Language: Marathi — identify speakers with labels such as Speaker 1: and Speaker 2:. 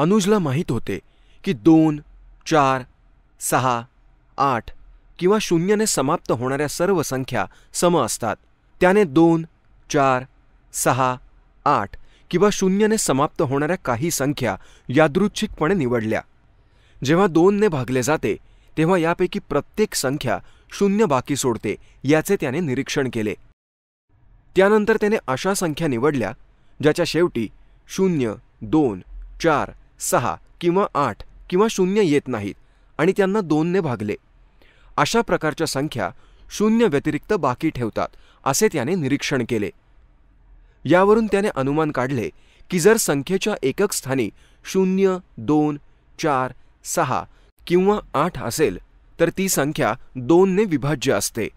Speaker 1: अनुजला माहीत होते की दोन चार सहा आठ किंवा शून्यने समाप्त होणाऱ्या सर्व संख्या सम असतात त्याने दोन चार सहा आठ किंवा शून्यने समाप्त होणाऱ्या काही संख्या यादृच्छिकपणे निवडल्या जेव्हा दोनने भागले जाते तेव्हा यापैकी प्रत्येक संख्या शून्य बाकी सोडते याचे त्याने निरीक्षण केले त्यानंतर त्याने अशा संख्या निवडल्या ज्याच्या शेवटी शून्य दोन चार सहा किंवा आठ किंवा शून्य येत नाहीत आणि त्यांना दोनने भागले अशा प्रकारच्या संख्या शून्य व्यतिरिक्त बाकी ठेवतात असे त्याने निरीक्षण केले यावरून त्याने अनुमान काढले की जर संख्येच्या एकक स्थानी शून्य दोन चार सहा किंवा आठ असेल तर ती संख्या दोनने विभाज्य असते